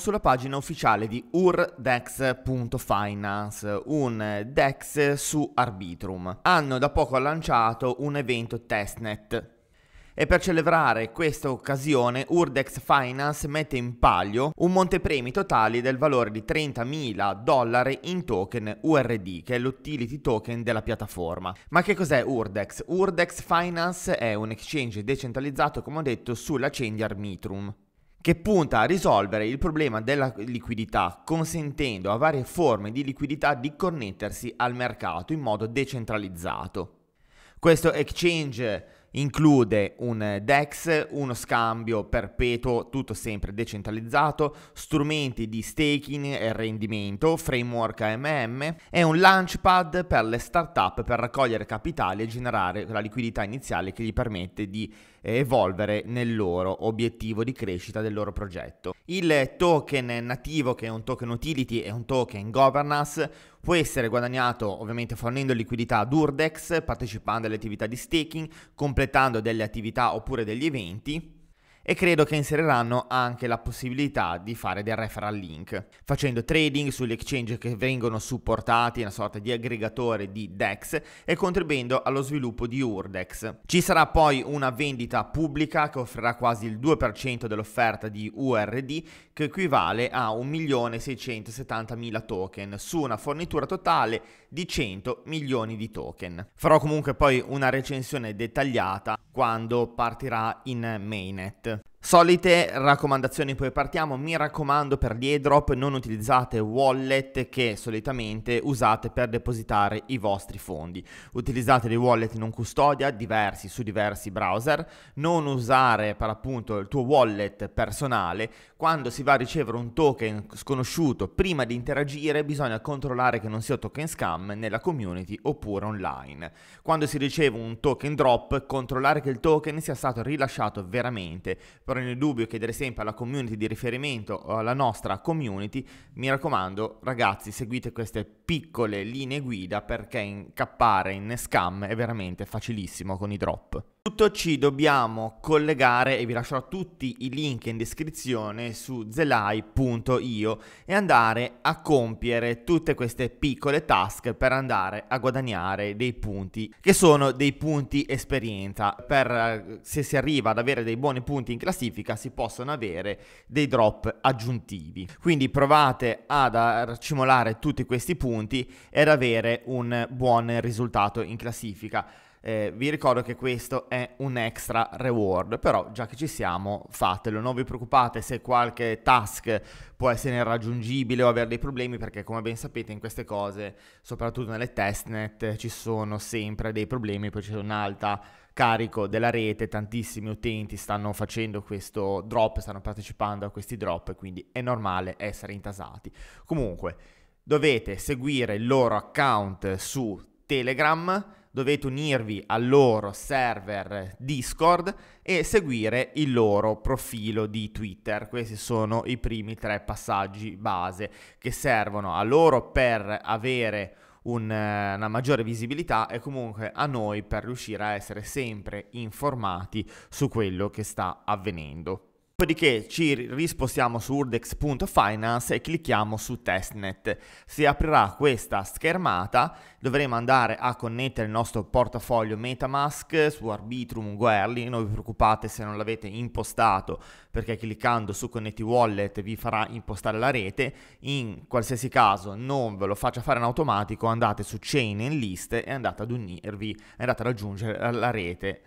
sulla pagina ufficiale di urdex.finance, un DEX su Arbitrum. Hanno da poco lanciato un evento testnet e per celebrare questa occasione Urdex Finance mette in palio un montepremi totale del valore di 30.000 dollari in token URD, che è l'utility token della piattaforma. Ma che cos'è Urdex? Urdex Finance è un exchange decentralizzato, come ho detto, sulla chain di che punta a risolvere il problema della liquidità, consentendo a varie forme di liquidità di connettersi al mercato in modo decentralizzato. Questo exchange Include un DEX, uno scambio perpetuo, tutto sempre decentralizzato, strumenti di staking e rendimento, framework AMM e un launchpad per le startup per raccogliere capitali e generare la liquidità iniziale che gli permette di evolvere nel loro obiettivo di crescita del loro progetto. Il token nativo, che è un token utility e un token governance, può essere guadagnato ovviamente fornendo liquidità ad Urdex, partecipando alle attività di staking, completando delle attività oppure degli eventi e credo che inseriranno anche la possibilità di fare del referral link, facendo trading sugli exchange che vengono supportati, una sorta di aggregatore di DEX e contribuendo allo sviluppo di URDEX. Ci sarà poi una vendita pubblica che offrirà quasi il 2% dell'offerta di URD che equivale a 1.670.000 token su una fornitura totale di 100 milioni di token. Farò comunque poi una recensione dettagliata quando partirà in mainnet. Solite raccomandazioni, poi partiamo. Mi raccomando, per gli airdrop non utilizzate wallet che solitamente usate per depositare i vostri fondi. Utilizzate dei wallet non custodia, diversi su diversi browser. Non usare per appunto il tuo wallet personale. Quando si va a ricevere un token sconosciuto, prima di interagire bisogna controllare che non sia token scam nella community oppure online. Quando si riceve un token drop, controllare che il token sia stato rilasciato veramente rimanere nel dubbio, chiedere sempre alla community di riferimento o alla nostra community, mi raccomando ragazzi seguite queste piccole linee guida perché incappare in scam è veramente facilissimo con i drop tutto ci dobbiamo collegare e vi lascerò tutti i link in descrizione su zelai.io e andare a compiere tutte queste piccole task per andare a guadagnare dei punti che sono dei punti esperienza per eh, se si arriva ad avere dei buoni punti in classifica si possono avere dei drop aggiuntivi quindi provate ad accumulare tutti questi punti ed avere un buon risultato in classifica eh, vi ricordo che questo è un extra reward, però già che ci siamo fatelo, non vi preoccupate se qualche task può essere irraggiungibile o avere dei problemi perché come ben sapete in queste cose, soprattutto nelle testnet, ci sono sempre dei problemi, poi c'è un'alta carico della rete, tantissimi utenti stanno facendo questo drop, stanno partecipando a questi drop, quindi è normale essere intasati. Comunque, dovete seguire il loro account su Telegram dovete unirvi al loro server Discord e seguire il loro profilo di Twitter. Questi sono i primi tre passaggi base che servono a loro per avere un, eh, una maggiore visibilità e comunque a noi per riuscire a essere sempre informati su quello che sta avvenendo. Dopodiché ci rispostiamo su urdex.finance e clicchiamo su testnet. Si aprirà questa schermata, dovremo andare a connettere il nostro portafoglio Metamask su Arbitrum Guerli, non vi preoccupate se non l'avete impostato perché cliccando su Connetti Wallet vi farà impostare la rete, in qualsiasi caso non ve lo faccia fare in automatico, andate su Chain and List e andate ad unirvi, andate ad aggiungere la rete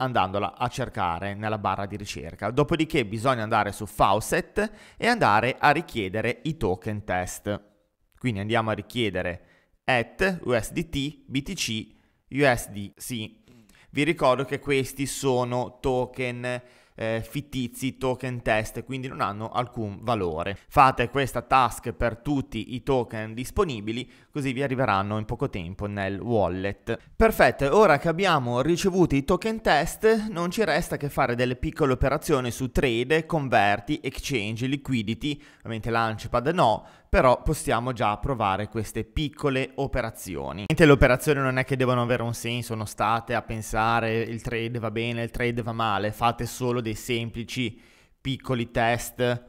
andandola a cercare nella barra di ricerca. Dopodiché bisogna andare su Fawcett e andare a richiedere i token test. Quindi andiamo a richiedere at USDT, BTC, USDC. Vi ricordo che questi sono token eh, fittizi, token test, quindi non hanno alcun valore. Fate questa task per tutti i token disponibili, così vi arriveranno in poco tempo nel wallet. Perfetto, ora che abbiamo ricevuto i token test, non ci resta che fare delle piccole operazioni su trade, converti, exchange, liquidity, ovviamente launchpad no, però possiamo già provare queste piccole operazioni. Niente, le operazioni non è che devono avere un senso, non state a pensare il trade va bene, il trade va male, fate solo dei dei semplici piccoli test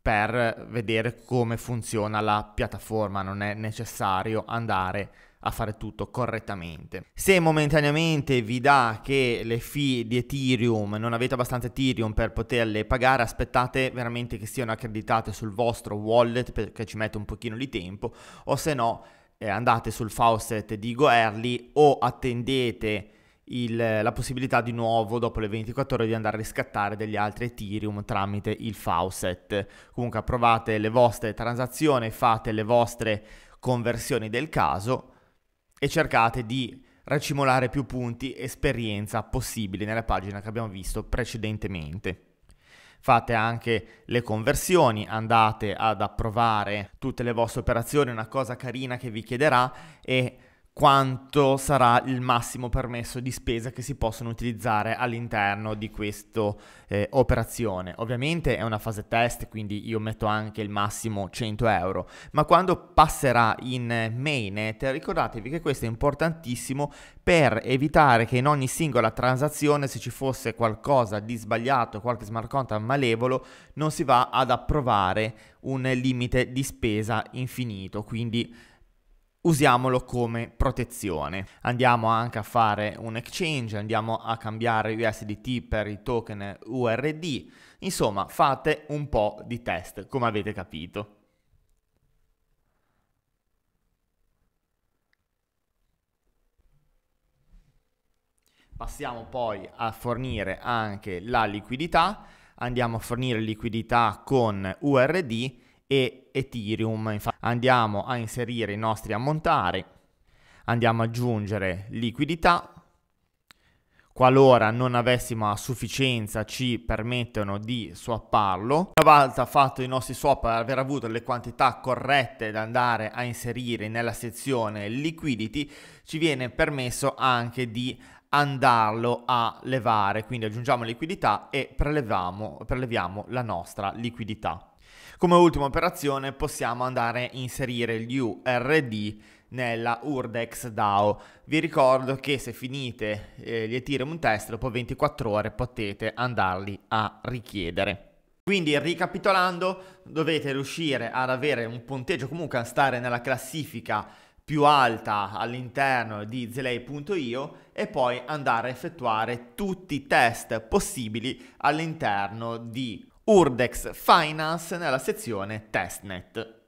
per vedere come funziona la piattaforma, non è necessario andare a fare tutto correttamente. Se momentaneamente vi dà che le fee di Ethereum non avete abbastanza Ethereum per poterle pagare, aspettate veramente che siano accreditate sul vostro wallet perché ci mette un pochino di tempo o se no eh, andate sul faucet di GoEarly o attendete il, la possibilità di nuovo dopo le 24 ore di andare a riscattare degli altri Ethereum tramite il faucet. Comunque approvate le vostre transazioni, fate le vostre conversioni del caso e cercate di racimolare più punti esperienza possibile nella pagina che abbiamo visto precedentemente fate anche le conversioni, andate ad approvare tutte le vostre operazioni, una cosa carina che vi chiederà è quanto sarà il massimo permesso di spesa che si possono utilizzare all'interno di questa eh, operazione. Ovviamente è una fase test, quindi io metto anche il massimo 100 euro, ma quando passerà in mainnet ricordatevi che questo è importantissimo per evitare che in ogni singola transazione se ci fosse qualcosa di sbagliato, qualche smart contract malevolo, non si va ad approvare un limite di spesa infinito, quindi usiamolo come protezione. Andiamo anche a fare un exchange, andiamo a cambiare USDT per i token URD, insomma fate un po' di test come avete capito. Passiamo poi a fornire anche la liquidità, andiamo a fornire liquidità con URD e Ethereum. Infatti andiamo a inserire i nostri ammontari, andiamo ad aggiungere liquidità. Qualora non avessimo a sufficienza ci permettono di swapparlo. Una volta fatto i nostri swap e aver avuto le quantità corrette da andare a inserire nella sezione liquidity, ci viene permesso anche di andarlo a levare, quindi aggiungiamo liquidità e preleviamo la nostra liquidità. Come ultima operazione possiamo andare a inserire gli URD nella Urdex DAO. Vi ricordo che se finite eh, gli Ethereum test dopo 24 ore potete andarli a richiedere. Quindi ricapitolando, dovete riuscire ad avere un punteggio, comunque a stare nella classifica più alta all'interno di Zelay.io e poi andare a effettuare tutti i test possibili all'interno di Urdex Finance nella sezione testnet.